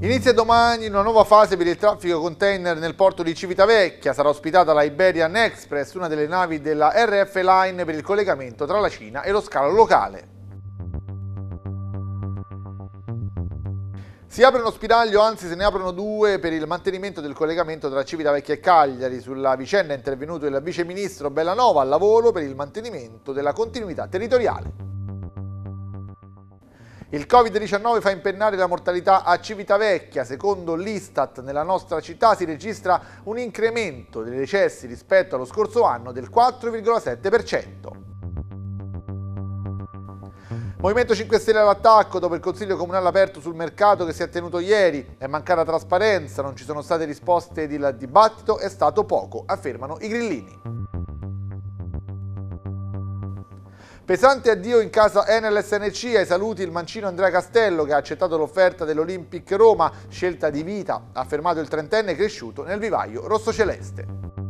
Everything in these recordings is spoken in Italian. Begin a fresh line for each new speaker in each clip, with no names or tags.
Inizia domani una nuova fase per il traffico container nel porto di Civitavecchia. Sarà ospitata la Iberian Express, una delle navi della RF Line per il collegamento tra la Cina e lo scalo locale. Si apre uno spiraglio, anzi se ne aprono due, per il mantenimento del collegamento tra Civitavecchia e Cagliari. Sulla vicenda è intervenuto il viceministro Bellanova al lavoro per il mantenimento della continuità territoriale. Il Covid-19 fa impennare la mortalità a Civitavecchia. Secondo l'Istat, nella nostra città si registra un incremento dei decessi rispetto allo scorso anno del 4,7%. Movimento 5 Stelle all'attacco dopo il Consiglio Comunale aperto sul mercato che si è tenuto ieri. È mancata trasparenza, non ci sono state risposte il dibattito è stato poco, affermano i grillini. Pesante addio in casa Enel SNC, ai saluti il mancino Andrea Castello che ha accettato l'offerta dell'Olympic Roma, scelta di vita, ha affermato il trentenne cresciuto nel vivaio rossoceleste.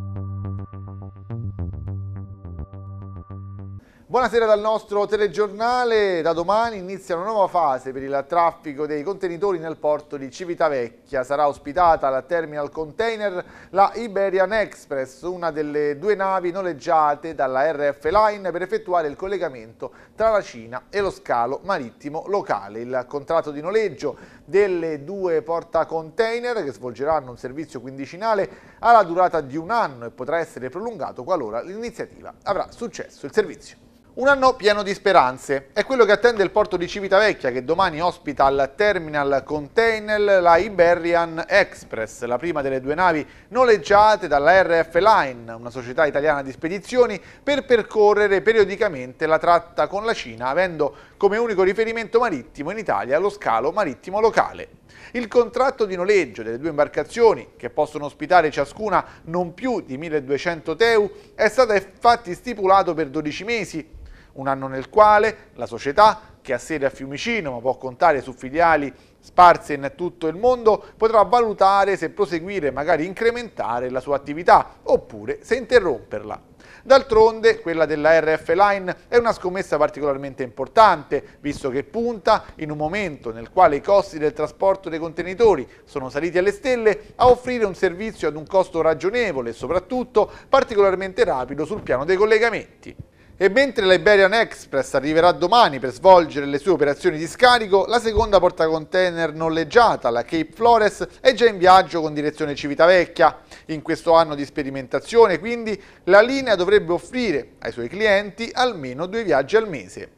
Buonasera dal nostro telegiornale, da domani inizia una nuova fase per il traffico dei contenitori nel porto di Civitavecchia. Sarà ospitata alla terminal container la Iberian Express, una delle due navi noleggiate dalla RF Line per effettuare il collegamento tra la Cina e lo scalo marittimo locale. Il contratto di noleggio delle due porta container che svolgeranno un servizio quindicinale ha la durata di un anno e potrà essere prolungato qualora l'iniziativa avrà successo il servizio. Un anno pieno di speranze. È quello che attende il porto di Civitavecchia che domani ospita al terminal container la Iberian Express, la prima delle due navi noleggiate dalla RF Line, una società italiana di spedizioni, per percorrere periodicamente la tratta con la Cina, avendo come unico riferimento marittimo in Italia lo scalo marittimo locale. Il contratto di noleggio delle due imbarcazioni, che possono ospitare ciascuna non più di 1200 TEU, è stato infatti stipulato per 12 mesi un anno nel quale la società, che ha sede a Fiumicino ma può contare su filiali sparse in tutto il mondo, potrà valutare se proseguire e magari incrementare la sua attività oppure se interromperla. D'altronde quella della RF Line è una scommessa particolarmente importante, visto che punta, in un momento nel quale i costi del trasporto dei contenitori sono saliti alle stelle, a offrire un servizio ad un costo ragionevole e soprattutto particolarmente rapido sul piano dei collegamenti. E mentre l'Iberian Express arriverà domani per svolgere le sue operazioni di scarico, la seconda portacontainer noleggiata, la Cape Flores, è già in viaggio con direzione Civitavecchia. In questo anno di sperimentazione, quindi, la linea dovrebbe offrire ai suoi clienti almeno due viaggi al mese.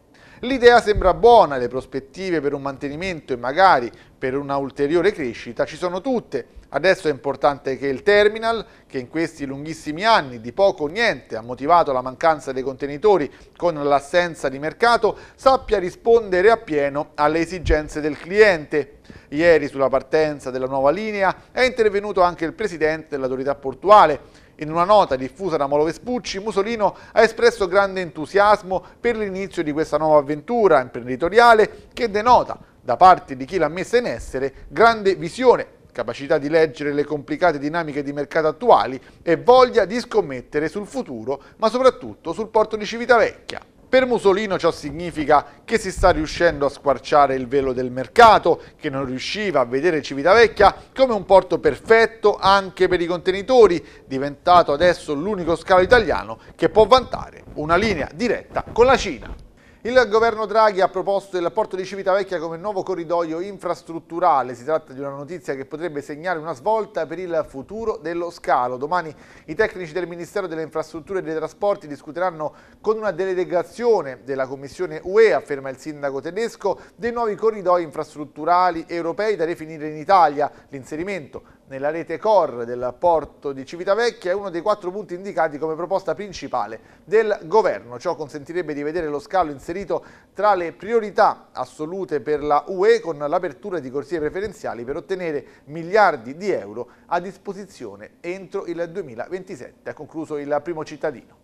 L'idea sembra buona, le prospettive per un mantenimento e magari per una ulteriore crescita ci sono tutte. Adesso è importante che il terminal, che in questi lunghissimi anni di poco o niente ha motivato la mancanza dei contenitori con l'assenza di mercato, sappia rispondere appieno alle esigenze del cliente. Ieri sulla partenza della nuova linea è intervenuto anche il presidente dell'autorità portuale, in una nota diffusa da Molo Vespucci, Musolino ha espresso grande entusiasmo per l'inizio di questa nuova avventura imprenditoriale che denota, da parte di chi l'ha messa in essere, grande visione, capacità di leggere le complicate dinamiche di mercato attuali e voglia di scommettere sul futuro, ma soprattutto sul porto di Civitavecchia. Per Musolino ciò significa che si sta riuscendo a squarciare il velo del mercato, che non riusciva a vedere Civitavecchia come un porto perfetto anche per i contenitori, diventato adesso l'unico scalo italiano che può vantare una linea diretta con la Cina. Il governo Draghi ha proposto il porto di Civitavecchia come nuovo corridoio infrastrutturale. Si tratta di una notizia che potrebbe segnare una svolta per il futuro dello scalo. Domani i tecnici del Ministero delle Infrastrutture e dei Trasporti discuteranno con una delegazione della Commissione UE, afferma il sindaco tedesco, dei nuovi corridoi infrastrutturali europei da definire in Italia. L'inserimento nella rete core del porto di Civitavecchia è uno dei quattro punti indicati come proposta principale del governo. Ciò consentirebbe di vedere lo scalo inserito tra le priorità assolute per la UE con l'apertura di corsie preferenziali per ottenere miliardi di euro a disposizione entro il 2027. Ha concluso il primo cittadino.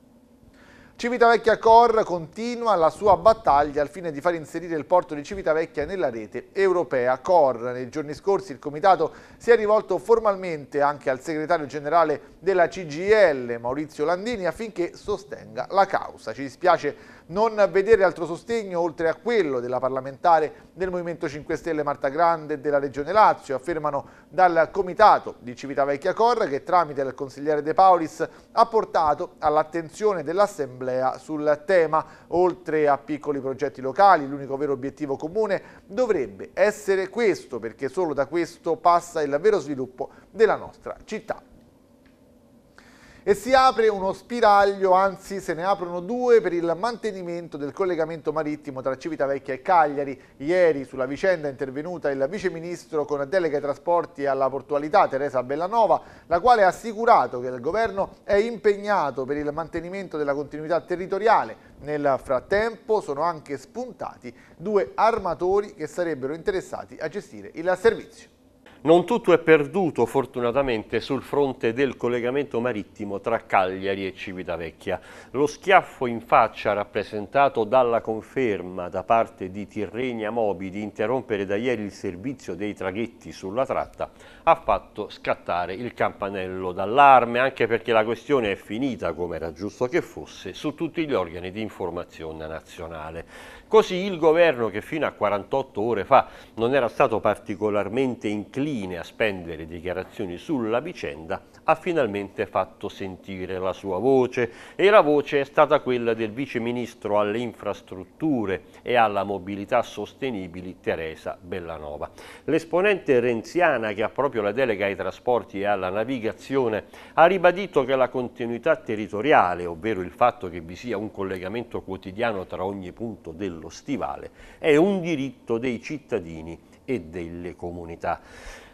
Civitavecchia Cor continua la sua battaglia al fine di far inserire il porto di Civitavecchia nella rete europea Cor. Nei giorni scorsi il comitato si è rivolto formalmente anche al segretario generale della CGL Maurizio Landini affinché sostenga la causa. Ci dispiace non vedere altro sostegno oltre a quello della parlamentare del Movimento 5 Stelle Marta Grande e della Regione Lazio, affermano dal Comitato di Civitavecchia Corra che tramite il consigliere De Paulis ha portato all'attenzione dell'Assemblea sul tema. Oltre a piccoli progetti locali, l'unico vero obiettivo comune dovrebbe essere questo, perché solo da questo passa il vero sviluppo della nostra città e si apre uno spiraglio, anzi se ne aprono due per il mantenimento del collegamento marittimo tra Civitavecchia e Cagliari. Ieri sulla vicenda è intervenuta il viceministro con delega ai trasporti e alla portualità Teresa Bellanova, la quale ha assicurato che il governo è impegnato per il mantenimento della continuità territoriale. Nel frattempo sono anche spuntati due armatori che sarebbero interessati a gestire il servizio.
Non tutto è perduto fortunatamente sul fronte del collegamento marittimo tra Cagliari e Civitavecchia. Lo schiaffo in faccia rappresentato dalla conferma da parte di Tirrenia Mobi di interrompere da ieri il servizio dei traghetti sulla tratta ha fatto scattare il campanello d'allarme anche perché la questione è finita come era giusto che fosse su tutti gli organi di informazione nazionale. Così il governo che fino a 48 ore fa non era stato particolarmente incline a spendere dichiarazioni sulla vicenda ha finalmente fatto sentire la sua voce e la voce è stata quella del vice ministro alle infrastrutture e alla mobilità sostenibili Teresa Bellanova. L'esponente renziana che ha proprio la delega ai trasporti e alla navigazione ha ribadito che la continuità territoriale, ovvero il fatto che vi sia un collegamento quotidiano tra ogni punto del quello stivale è un diritto dei cittadini e delle comunità.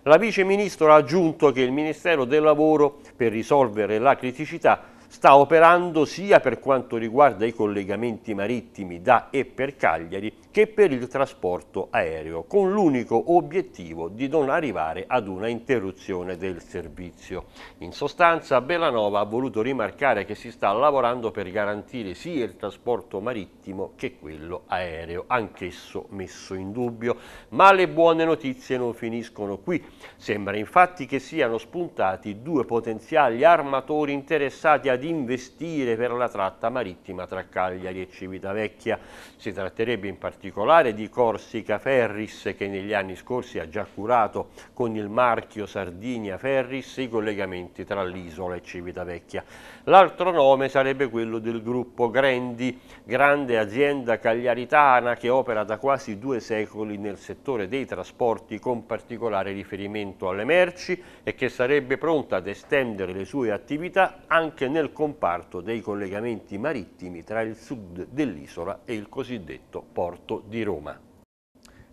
La Vice Ministro ha aggiunto che il Ministero del Lavoro, per risolvere la criticità, sta operando sia per quanto riguarda i collegamenti marittimi da e per Cagliari che per il trasporto aereo, con l'unico obiettivo di non arrivare ad una interruzione del servizio. In sostanza Bellanova ha voluto rimarcare che si sta lavorando per garantire sia il trasporto marittimo che quello aereo, anch'esso messo in dubbio. Ma le buone notizie non finiscono qui. Sembra infatti che siano spuntati due potenziali armatori interessati a di investire per la tratta marittima tra Cagliari e Civitavecchia. Si tratterebbe in particolare di Corsica Ferris che negli anni scorsi ha già curato con il marchio Sardinia Ferris i collegamenti tra l'isola e Civitavecchia. L'altro nome sarebbe quello del gruppo Grandi, grande azienda cagliaritana che opera da quasi due secoli nel settore dei trasporti con particolare riferimento alle merci e che sarebbe pronta ad estendere le sue attività anche nel comparto dei collegamenti marittimi tra il sud dell'isola e il cosiddetto porto di Roma.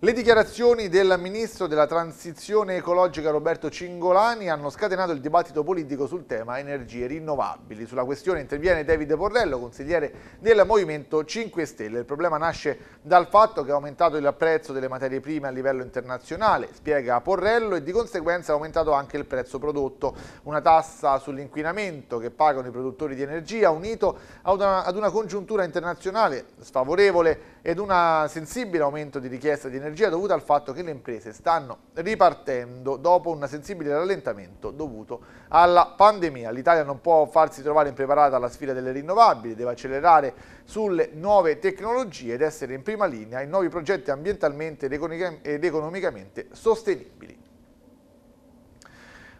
Le dichiarazioni del ministro della transizione ecologica Roberto Cingolani hanno scatenato il dibattito politico sul tema energie rinnovabili. Sulla questione interviene Davide Porrello, consigliere del Movimento 5 Stelle. Il problema nasce dal fatto che è aumentato il prezzo delle materie prime a livello internazionale, spiega Porrello, e di conseguenza è aumentato anche il prezzo prodotto. Una tassa sull'inquinamento che pagano i produttori di energia unito ad una, ad una congiuntura internazionale sfavorevole ed un sensibile aumento di richiesta di energia dovuto al fatto che le imprese stanno ripartendo dopo un sensibile rallentamento dovuto alla pandemia. L'Italia non può farsi trovare impreparata alla sfida delle rinnovabili, deve accelerare sulle nuove tecnologie ed essere in prima linea in nuovi progetti ambientalmente ed economicamente sostenibili.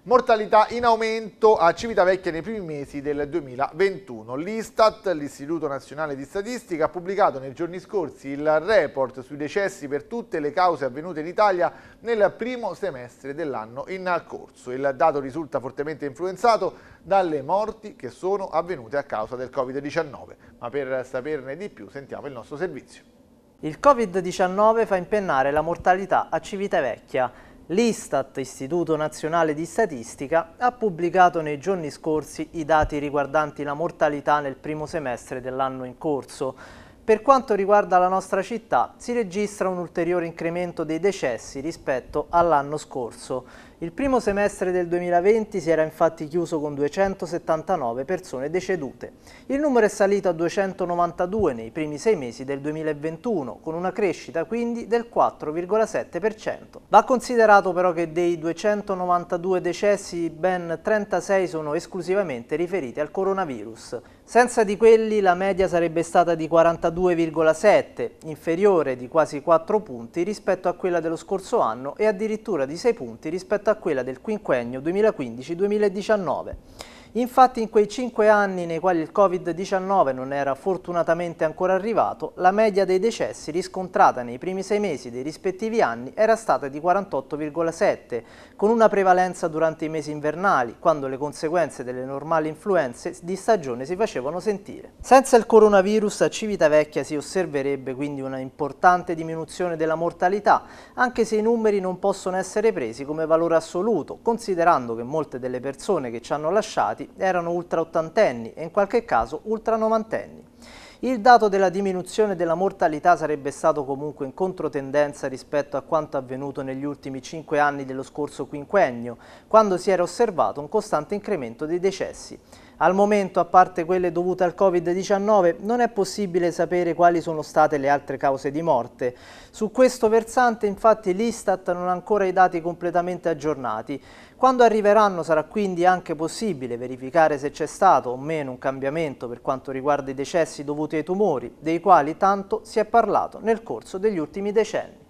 Mortalità in aumento a Civitavecchia nei primi mesi del 2021. L'Istat, l'Istituto Nazionale di Statistica, ha pubblicato nei giorni scorsi il report sui decessi per tutte le cause avvenute in Italia nel primo semestre dell'anno in corso. Il dato risulta fortemente influenzato dalle morti che sono
avvenute a causa del Covid-19. Ma per saperne di più sentiamo il nostro servizio. Il Covid-19 fa impennare la mortalità a Civitavecchia. L'Istat, Istituto Nazionale di Statistica, ha pubblicato nei giorni scorsi i dati riguardanti la mortalità nel primo semestre dell'anno in corso. Per quanto riguarda la nostra città, si registra un ulteriore incremento dei decessi rispetto all'anno scorso. Il primo semestre del 2020 si era infatti chiuso con 279 persone decedute. Il numero è salito a 292 nei primi sei mesi del 2021, con una crescita quindi del 4,7%. Va considerato però che dei 292 decessi ben 36 sono esclusivamente riferiti al coronavirus. Senza di quelli la media sarebbe stata di 42,7, inferiore di quasi 4 punti rispetto a quella dello scorso anno e addirittura di 6 punti rispetto rispetto a quella del quinquennio 2015-2019. Infatti in quei cinque anni nei quali il Covid-19 non era fortunatamente ancora arrivato, la media dei decessi riscontrata nei primi sei mesi dei rispettivi anni era stata di 48,7, con una prevalenza durante i mesi invernali, quando le conseguenze delle normali influenze di stagione si facevano sentire. Senza il coronavirus a Civitavecchia si osserverebbe quindi una importante diminuzione della mortalità, anche se i numeri non possono essere presi come valore assoluto, considerando che molte delle persone che ci hanno lasciati interessati erano ultra ottantenni e in qualche caso ultra novantenni. Il dato della diminuzione della mortalità sarebbe stato comunque in controtendenza rispetto a quanto avvenuto negli ultimi cinque anni dello scorso quinquennio, quando si era osservato un costante incremento dei decessi. Al momento, a parte quelle dovute al Covid-19, non è possibile sapere quali sono state le altre cause di morte. Su questo versante, infatti, l'Istat non ha ancora i dati completamente aggiornati. Quando arriveranno sarà quindi anche possibile verificare se c'è stato o meno un cambiamento per quanto riguarda i decessi dovuti ai tumori, dei quali tanto si è parlato nel corso degli ultimi decenni.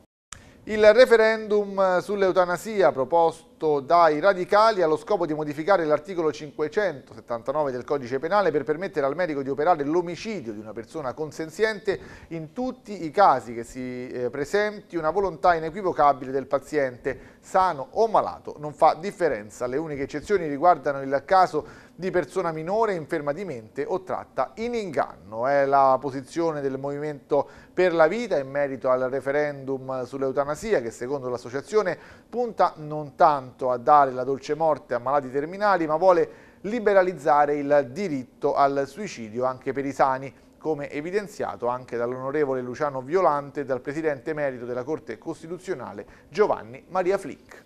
Il referendum sull'eutanasia
proposto proposto dai radicali allo scopo di modificare l'articolo 579 del codice penale per permettere al medico di operare l'omicidio di una persona consenziente in tutti i casi che si eh, presenti una volontà inequivocabile del paziente, sano o malato, non fa differenza. Le uniche eccezioni riguardano il caso di persona minore inferma di mente o tratta in inganno. È la posizione del Movimento per la Vita in merito al referendum sull'eutanasia che secondo l'associazione punta non tanto soltanto a dare la dolce morte a malati terminali, ma vuole liberalizzare il diritto al suicidio anche per i sani, come evidenziato anche dall'onorevole Luciano Violante e dal presidente emerito della Corte Costituzionale Giovanni Maria Flick.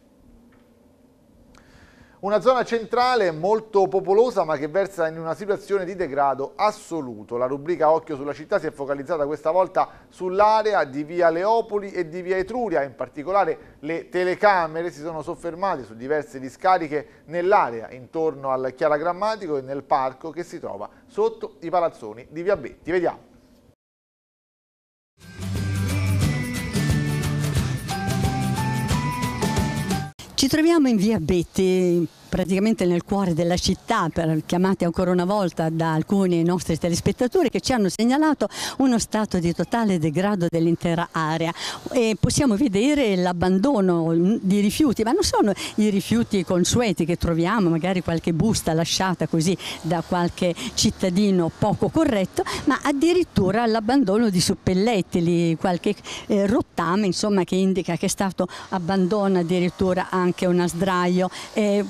Una zona centrale molto popolosa ma che versa in una situazione di degrado assoluto. La rubrica Occhio sulla città si è focalizzata questa volta sull'area di via Leopoli e di via Etruria. In particolare le telecamere si sono soffermate su diverse discariche nell'area intorno al Chiaragrammatico e nel parco che si trova sotto i palazzoni di via Betti. Vediamo.
Ci troviamo in via Betti, praticamente nel cuore della città, per, chiamati ancora una volta da alcuni nostri telespettatori che ci hanno segnalato uno stato di totale degrado dell'intera area e possiamo vedere l'abbandono mm, di rifiuti, ma non sono i rifiuti consueti che troviamo, magari qualche busta lasciata così da qualche cittadino poco corretto, ma addirittura l'abbandono di suppellettili, qualche eh, rottame insomma, che indica che è stato abbandono addirittura anche una sdraio. Eh,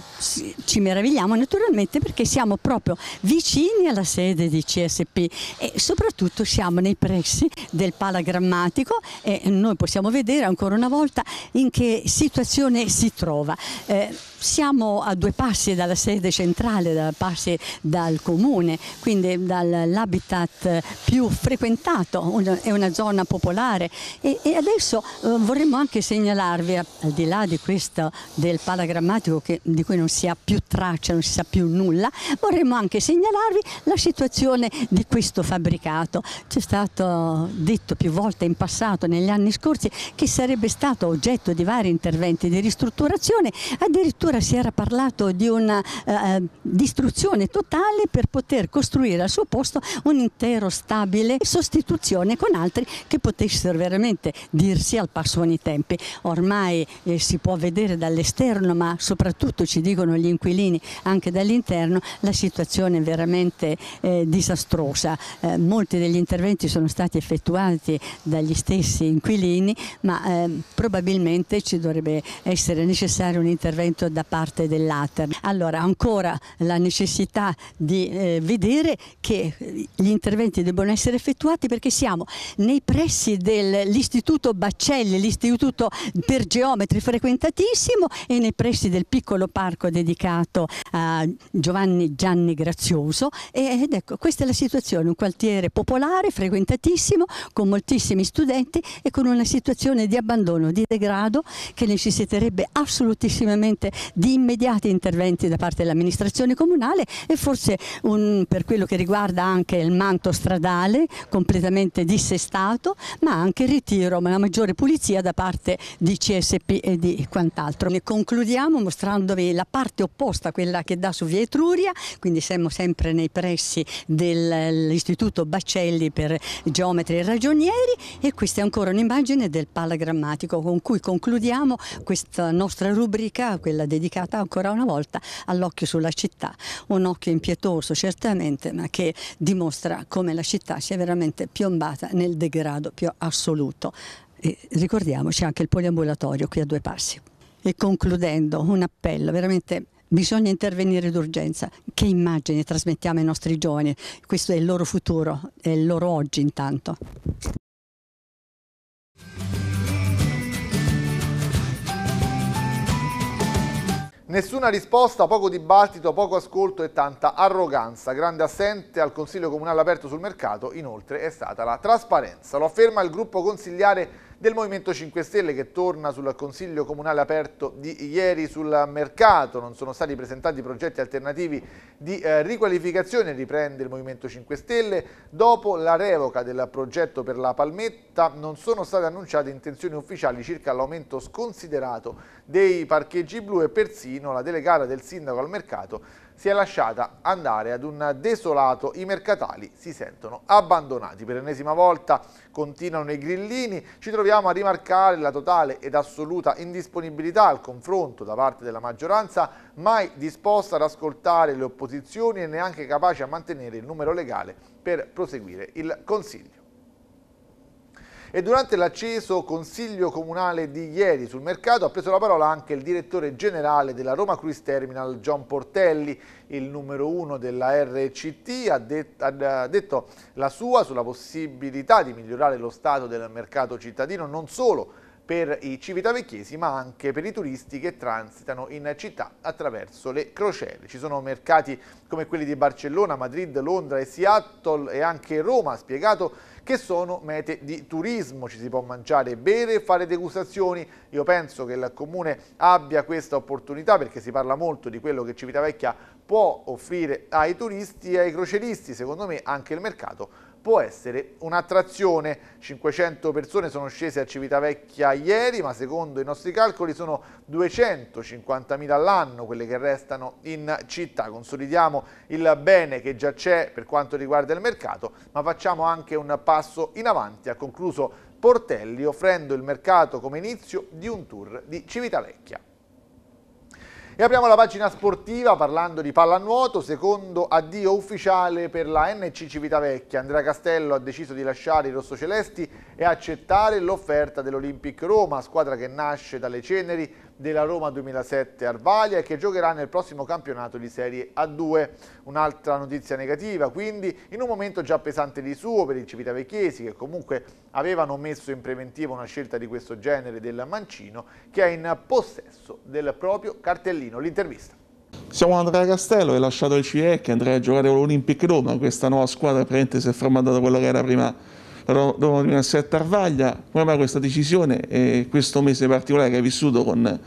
ci meravigliamo naturalmente perché siamo proprio vicini alla sede di CSP e soprattutto siamo nei pressi del Palagrammatico e noi possiamo vedere ancora una volta in che situazione si trova. Eh, siamo a due passi dalla sede centrale, due passi dal comune, quindi dall'habitat più frequentato, è una zona popolare e, e adesso eh, vorremmo anche segnalarvi, al di là di questo del palagrammatico che, di cui non si ha più traccia, non si sa più nulla, vorremmo anche segnalarvi la situazione di questo fabbricato. C'è stato detto più volte in passato, negli anni scorsi, che sarebbe stato oggetto di vari interventi di ristrutturazione, addirittura allora si era parlato di una eh, eh, distruzione totale per poter costruire al suo posto un intero stabile sostituzione con altri che potessero veramente dirsi al passo con i tempi. Ormai eh, si può vedere dall'esterno ma soprattutto ci dicono gli inquilini anche dall'interno la situazione è veramente eh, disastrosa. Eh, molti degli interventi sono stati effettuati dagli stessi inquilini ma eh, probabilmente ci dovrebbe essere necessario un intervento da da parte dell'ATER. Allora ancora la necessità di eh, vedere che gli interventi debbono essere effettuati perché siamo nei pressi dell'istituto Baccelli, l'istituto per geometri frequentatissimo e nei pressi del piccolo parco dedicato a Giovanni Gianni Grazioso ed ecco questa è la situazione, un quartiere popolare, frequentatissimo, con moltissimi studenti e con una situazione di abbandono, di degrado che necessiterebbe assolutissimamente di immediati interventi da parte dell'amministrazione comunale e forse un, per quello che riguarda anche il manto stradale completamente dissestato, ma anche il ritiro, una maggiore pulizia da parte di CSP e di quant'altro. Ne concludiamo mostrandovi la parte opposta a quella che dà su Via Etruria, quindi siamo sempre nei pressi dell'Istituto Baccelli per geometri e ragionieri e questa è ancora un'immagine del palagrammatico con cui concludiamo questa nostra rubrica, quella dedicata dedicata ancora una volta all'occhio sulla città, un occhio impietoso certamente, ma che dimostra come la città sia veramente piombata nel degrado più assoluto. E ricordiamoci anche il poliambulatorio qui a due passi. E concludendo un appello veramente Bisogna intervenire d'urgenza. Che immagini trasmettiamo ai nostri giovani? Questo è il loro futuro, è il loro oggi intanto.
Nessuna risposta, poco dibattito, poco ascolto e tanta arroganza. Grande assente al Consiglio Comunale aperto sul mercato, inoltre, è stata la trasparenza. Lo afferma il gruppo consigliare del Movimento 5 Stelle che torna sul Consiglio Comunale aperto di ieri sul mercato. Non sono stati presentati progetti alternativi di eh, riqualificazione, riprende il Movimento 5 Stelle. Dopo la revoca del progetto per la Palmetta non sono state annunciate intenzioni ufficiali circa l'aumento sconsiderato dei parcheggi blu e persino la delegata del sindaco al mercato si è lasciata andare ad un desolato, i mercatali si sentono abbandonati. Per l'ennesima volta continuano i grillini, ci troviamo a rimarcare la totale ed assoluta indisponibilità al confronto da parte della maggioranza, mai disposta ad ascoltare le opposizioni e neanche capace a mantenere il numero legale per proseguire il Consiglio. E durante l'acceso consiglio comunale di ieri sul mercato ha preso la parola anche il direttore generale della Roma Cruise Terminal, John Portelli, il numero uno della RCT, ha, det ha detto la sua sulla possibilità di migliorare lo stato del mercato cittadino non solo per i civitavecchiesi ma anche per i turisti che transitano in città attraverso le crociere. Ci sono mercati come quelli di Barcellona, Madrid, Londra e Seattle e anche Roma, ha spiegato, che sono mete di turismo. Ci si può mangiare, bere, e fare degustazioni. Io penso che il comune abbia questa opportunità perché si parla molto di quello che Civitavecchia può offrire ai turisti e ai croceristi. Secondo me anche il mercato può essere un'attrazione. 500 persone sono scese a Civitavecchia ieri, ma secondo i nostri calcoli sono 250.000 all'anno quelle che restano in città. Consolidiamo il bene che già c'è per quanto riguarda il mercato, ma facciamo anche un passo in avanti. Ha concluso Portelli offrendo il mercato come inizio di un tour di Civitavecchia. E apriamo la pagina sportiva parlando di pallanuoto, secondo addio ufficiale per la NC Civitavecchia. Andrea Castello ha deciso di lasciare i rossocelesti e accettare l'offerta dell'Olympic Roma, squadra che nasce dalle ceneri della Roma 2007 Arvalia e che giocherà nel prossimo campionato di Serie A2. Un'altra notizia negativa, quindi in un momento già pesante di suo per il Civitavecchiesi che comunque avevano messo in preventiva una scelta di questo genere del Mancino che è in possesso del proprio cartellino. L'intervista.
Siamo Andrea Castello, è lasciato il CIE che andrà a giocare con l'Olympic Roma, questa nuova squadra praticamente si è formata da quello che era prima Roma di a Tarvaglia, come mai questa decisione e questo mese particolare che hai vissuto con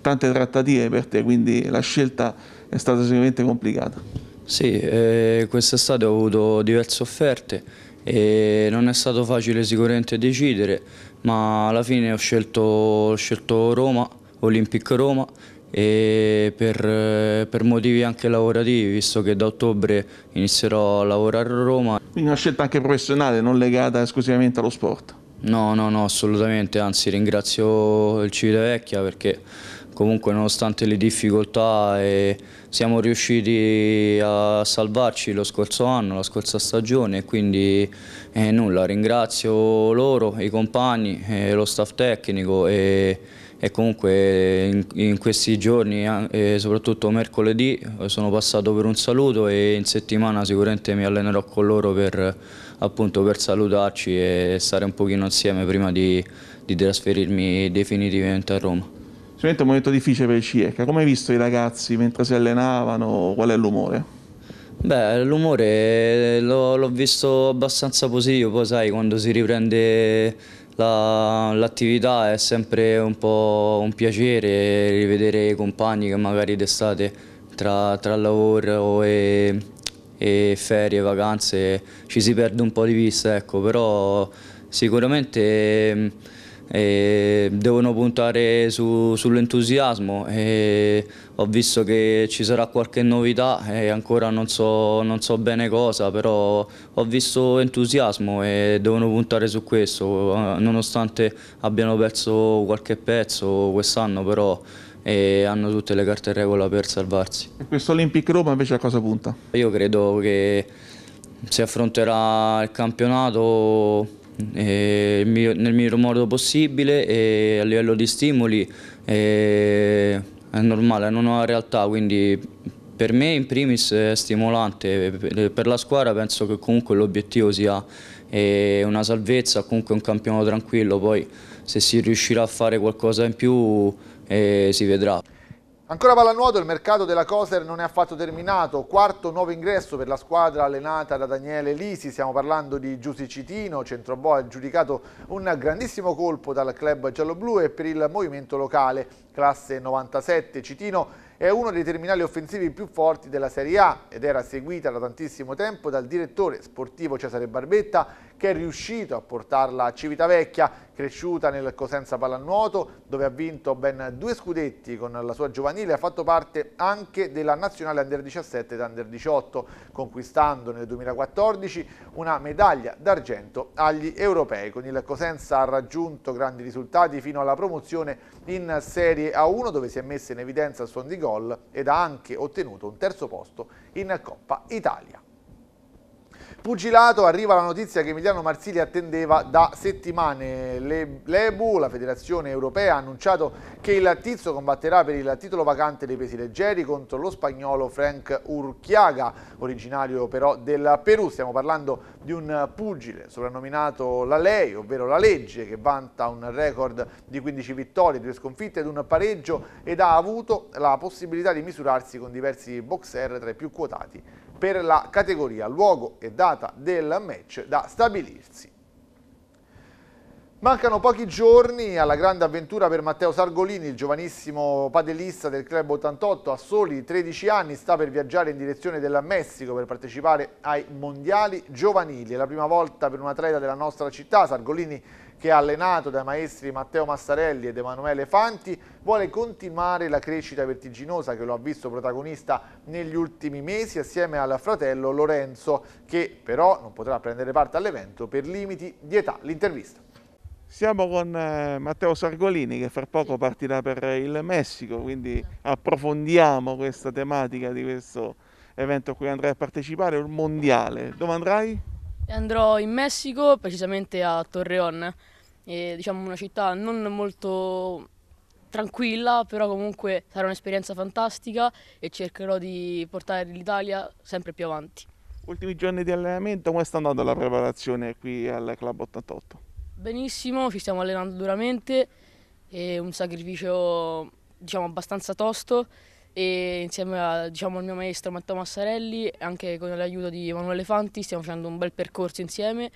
tante trattative
per te, quindi la scelta è stata sicuramente complicata. Sì, eh, quest'estate ho avuto diverse offerte e non è stato facile sicuramente decidere, ma alla fine ho scelto, ho scelto Roma, Olympic Roma e per, per, motivi anche lavorativi, visto che da ottobre inizierò a lavorare a Roma. Quindi una scelta anche professionale, non legata esclusivamente allo sport? No, no, no, assolutamente, anzi ringrazio il Civitavecchia perché comunque nonostante le difficoltà eh, siamo riusciti a salvarci lo scorso anno, la scorsa stagione quindi eh, nulla, ringrazio loro, i compagni, eh, lo staff tecnico e e comunque in, in questi giorni eh, soprattutto mercoledì sono passato per un saluto e in settimana sicuramente mi allenerò con loro per, appunto, per salutarci e stare un pochino insieme prima di, di trasferirmi definitivamente a Roma.
Sicuramente è un momento difficile per il CIECA, come hai visto i ragazzi mentre si allenavano, qual è l'umore?
Beh, l'umore eh, l'ho visto abbastanza positivo, poi sai, quando si riprende l'attività la, è sempre un po' un piacere rivedere i compagni che magari d'estate tra, tra, lavoro e, e, ferie, vacanze ci si perde un po' di vista, ecco, però sicuramente e devono puntare su, sull'entusiasmo e ho visto che ci sarà qualche novità e ancora non so, non so, bene cosa però ho visto entusiasmo e devono puntare su questo nonostante abbiano perso qualche pezzo quest'anno però e hanno tutte le carte in regola per salvarsi. E questo Olympic Roma invece a cosa punta? Io credo che si affronterà il campionato eh, nel miglior modo possibile e eh, a livello di stimoli eh, è normale, è una nuova realtà, quindi per me in primis è stimolante, per la squadra penso che comunque l'obiettivo sia eh, una salvezza, comunque un campionato tranquillo, poi se si riuscirà a fare qualcosa in più eh, si vedrà.
Ancora pallanuoto, il mercato della Coser non è affatto terminato, quarto nuovo ingresso per la squadra allenata da Daniele Lisi, stiamo parlando di Giussi Citino, ha giudicato un grandissimo colpo dal club gialloblu e per il movimento locale, classe 97, Citino è uno dei terminali offensivi più forti della Serie A ed era seguita da tantissimo tempo dal direttore sportivo Cesare Barbetta che è riuscito a portarla a Civitavecchia, cresciuta nel Cosenza Pallanuoto, dove ha vinto ben due scudetti con la sua giovanile, ha fatto parte anche della nazionale Under 17 ed Under 18, conquistando nel 2014 una medaglia d'argento agli europei. Con il Cosenza ha raggiunto grandi risultati fino alla promozione in Serie A1, dove si è messa in evidenza a suon di gol ed ha anche ottenuto un terzo posto in Coppa Italia. Pugilato arriva la notizia che Emiliano Marsili attendeva da settimane. L'EBU, la federazione europea, ha annunciato che il Lattizio combatterà per il titolo vacante dei pesi leggeri contro lo spagnolo Frank Urchiaga, originario però del Perù. Stiamo parlando di un pugile soprannominato la Lei, ovvero la legge, che vanta un record di 15 vittorie, 2 sconfitte ed un pareggio ed ha avuto la possibilità di misurarsi con diversi boxer tra i più quotati per la categoria, luogo e data del match da stabilirsi Mancano pochi giorni alla grande avventura per Matteo Sargolini, il giovanissimo padelista del Club 88, a soli 13 anni sta per viaggiare in direzione del Messico per partecipare ai mondiali giovanili. È la prima volta per un atleta della nostra città, Sargolini che è allenato dai maestri Matteo Massarelli ed Emanuele Fanti, vuole continuare la crescita vertiginosa che lo ha visto protagonista negli ultimi mesi assieme al fratello Lorenzo, che però non potrà prendere parte all'evento per limiti di età. L'intervista.
Siamo con eh, Matteo Sargolini che fra poco partirà per il Messico, quindi approfondiamo questa tematica di questo evento a cui andrai a partecipare, il mondiale. Dove andrai?
Andrò in Messico, precisamente a Torreon, e, diciamo una città non molto tranquilla, però comunque sarà un'esperienza fantastica e cercherò di portare l'Italia sempre più avanti. Ultimi
giorni di allenamento, come sta andando la preparazione qui al Club 88?
benissimo, ci stiamo allenando duramente, è un sacrificio diciamo, abbastanza tosto e insieme a, diciamo, al mio maestro Matteo Massarelli e anche con l'aiuto di Emanuele Fanti stiamo facendo un bel percorso insieme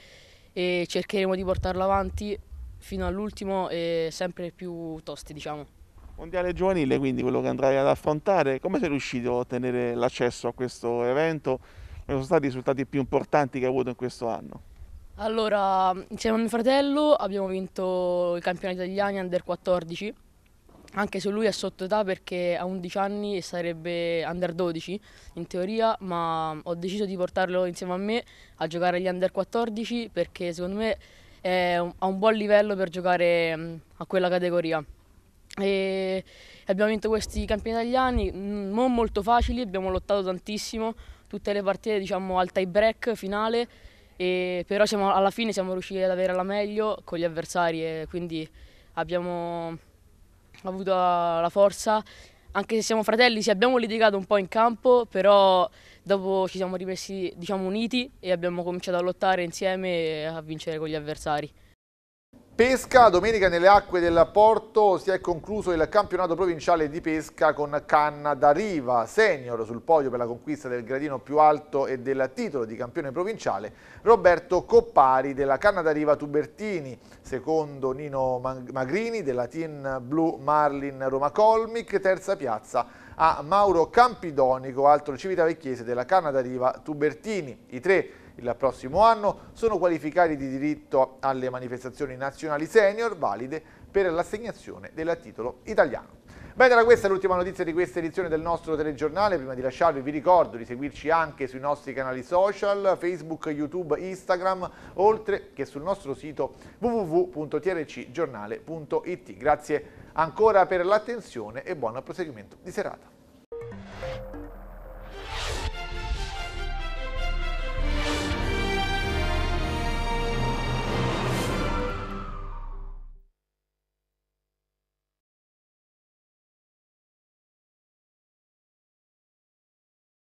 e cercheremo di portarlo avanti fino all'ultimo e sempre più tosti diciamo.
Mondiale giovanile, quindi quello che andrai ad affrontare, come sei riuscito a ottenere l'accesso a questo evento? Quali sono stati i risultati più importanti che hai avuto in questo anno?
Allora, insieme a mio fratello abbiamo vinto il campionato italiano under 14, anche se lui è sotto età perché ha 11 anni e sarebbe under 12 in teoria, ma ho deciso di portarlo insieme a me a giocare agli under 14 perché secondo me un, ha un buon livello per giocare mm, a quella categoria. E abbiamo vinto questi campionati italiani, mm, non molto facili, abbiamo lottato tantissimo, tutte le partite diciamo al tie break finale e però siamo, alla fine siamo riusciti ad avere la meglio con gli avversari e quindi abbiamo avuto la forza. Anche se siamo fratelli, sì, abbiamo litigato un po' in campo, però dopo ci siamo rimessi diciamo, uniti e abbiamo cominciato a lottare insieme e a vincere con gli avversari. Pesca,
domenica nelle acque del porto si è concluso il campionato provinciale di pesca con Canna da Riva, senior sul podio per la conquista del gradino più alto e del titolo di campione provinciale Roberto Coppari della Canna da Riva Tubertini, secondo Nino Magrini della Team Blue Marlin Roma Colmic, terza piazza a Mauro Campidonico, altro civitavecchiese della Canna da Riva Tubertini. I tre il prossimo anno, sono qualificati di diritto alle manifestazioni nazionali senior valide per l'assegnazione del titolo italiano. Bene, era questa l'ultima notizia di questa edizione del nostro telegiornale. Prima di lasciarvi vi ricordo di seguirci anche sui nostri canali social, Facebook, YouTube, Instagram, oltre che sul nostro sito www.trcgiornale.it. Grazie ancora per l'attenzione e buon proseguimento di serata.